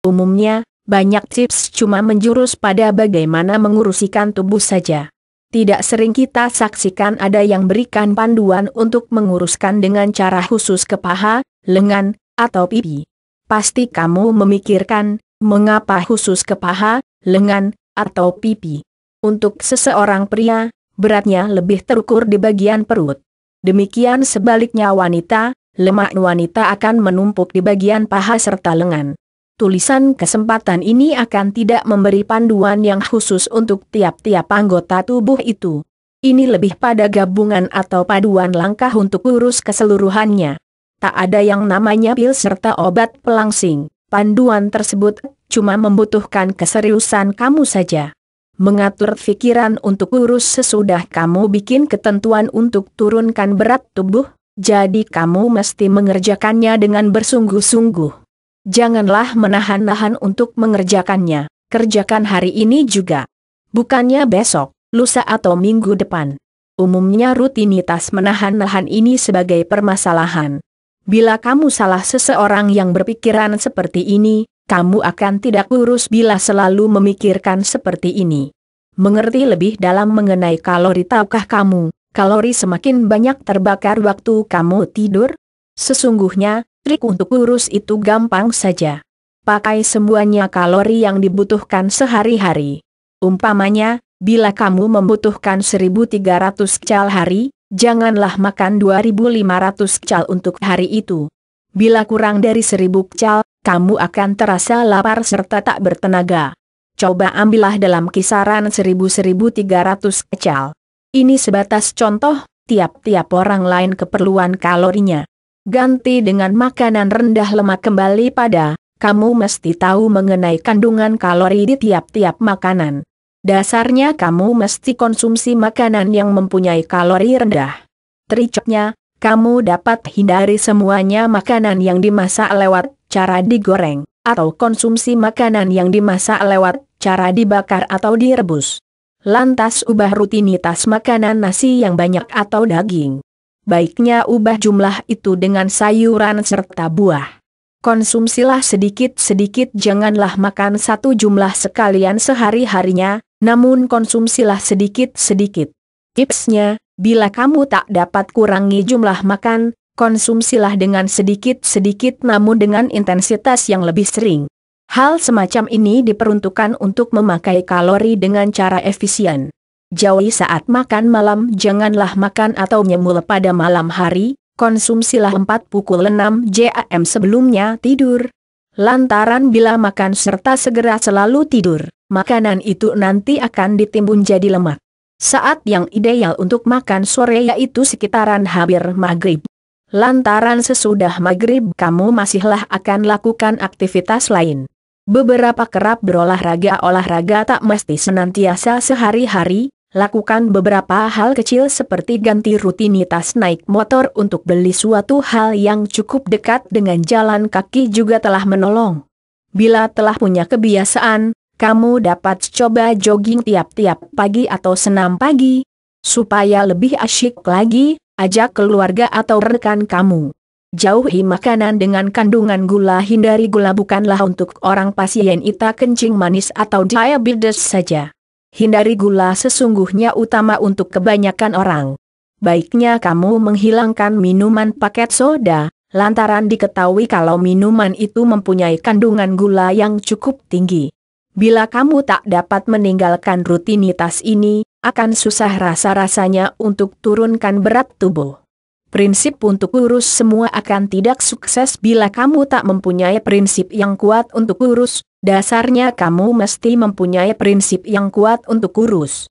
Umumnya, banyak tips cuma menjurus pada bagaimana mengurusikan tubuh saja. Tidak sering kita saksikan ada yang berikan panduan untuk menguruskan dengan cara khusus ke paha, lengan, atau pipi. Pasti kamu memikirkan, mengapa khusus ke paha, lengan, atau pipi. Untuk seseorang pria, beratnya lebih terukur di bagian perut. Demikian sebaliknya wanita, lemak wanita akan menumpuk di bagian paha serta lengan tulisan kesempatan ini akan tidak memberi panduan yang khusus untuk tiap-tiap anggota tubuh itu. Ini lebih pada gabungan atau paduan langkah untuk urus keseluruhannya. Tak ada yang namanya pil serta obat pelangsing. Panduan tersebut cuma membutuhkan keseriusan kamu saja. Mengatur pikiran untuk urus sesudah kamu bikin ketentuan untuk turunkan berat tubuh, jadi kamu mesti mengerjakannya dengan bersungguh-sungguh. Janganlah menahan-nahan untuk mengerjakannya, kerjakan hari ini juga. Bukannya besok, lusa atau minggu depan. Umumnya rutinitas menahan-nahan ini sebagai permasalahan. Bila kamu salah seseorang yang berpikiran seperti ini, kamu akan tidak urus bila selalu memikirkan seperti ini. Mengerti lebih dalam mengenai kalori tahukah kamu, kalori semakin banyak terbakar waktu kamu tidur? Sesungguhnya, Trik untuk kurus itu gampang saja. Pakai semuanya kalori yang dibutuhkan sehari-hari. Umpamanya, bila kamu membutuhkan 1.300 cal hari, janganlah makan 2.500 cal untuk hari itu. Bila kurang dari 1.000 cal, kamu akan terasa lapar serta tak bertenaga. Coba ambillah dalam kisaran 1000-1300 kecal. Ini sebatas contoh, tiap-tiap orang lain keperluan kalorinya ganti dengan makanan rendah lemak kembali pada, kamu mesti tahu mengenai kandungan kalori di tiap-tiap makanan. Dasarnya kamu mesti konsumsi makanan yang mempunyai kalori rendah. Tricoknya, kamu dapat hindari semuanya makanan yang dimasak lewat cara digoreng, atau konsumsi makanan yang dimasak lewat cara dibakar atau direbus. Lantas ubah rutinitas makanan nasi yang banyak atau daging baiknya ubah jumlah itu dengan sayuran serta buah. Konsumsilah sedikit-sedikit janganlah makan satu jumlah sekalian sehari-harinya, namun konsumsilah sedikit-sedikit. Tipsnya, bila kamu tak dapat kurangi jumlah makan, konsumsilah dengan sedikit-sedikit namun dengan intensitas yang lebih sering. Hal semacam ini diperuntukkan untuk memakai kalori dengan cara efisien. Jauhi saat makan malam janganlah makan atau nyemul pada malam hari, konsumsilah 4 pukul 6 JAM sebelumnya tidur. Lantaran bila makan serta segera selalu tidur, makanan itu nanti akan ditimbun jadi lemak. Saat yang ideal untuk makan sore yaitu sekitaran habir maghrib. Lantaran sesudah maghrib kamu masihlah akan lakukan aktivitas lain. Beberapa kerap berolahraga olahraga tak mesti senantiasa sehari-hari, Lakukan beberapa hal kecil seperti ganti rutinitas naik motor untuk beli suatu hal yang cukup dekat dengan jalan kaki juga telah menolong. Bila telah punya kebiasaan, kamu dapat coba jogging tiap-tiap pagi atau senam pagi. Supaya lebih asyik lagi, ajak keluarga atau rekan kamu. Jauhi makanan dengan kandungan gula Hindari gula bukanlah untuk orang pasien ita kencing manis atau diabetes saja. Hindari gula sesungguhnya utama untuk kebanyakan orang. Baiknya kamu menghilangkan minuman paket soda, lantaran diketahui kalau minuman itu mempunyai kandungan gula yang cukup tinggi. Bila kamu tak dapat meninggalkan rutinitas ini, akan susah rasa-rasanya untuk turunkan berat tubuh. Prinsip untuk urus semua akan tidak sukses bila kamu tak mempunyai prinsip yang kuat untuk urus, Dasarnya kamu mesti mempunyai prinsip yang kuat untuk kurus.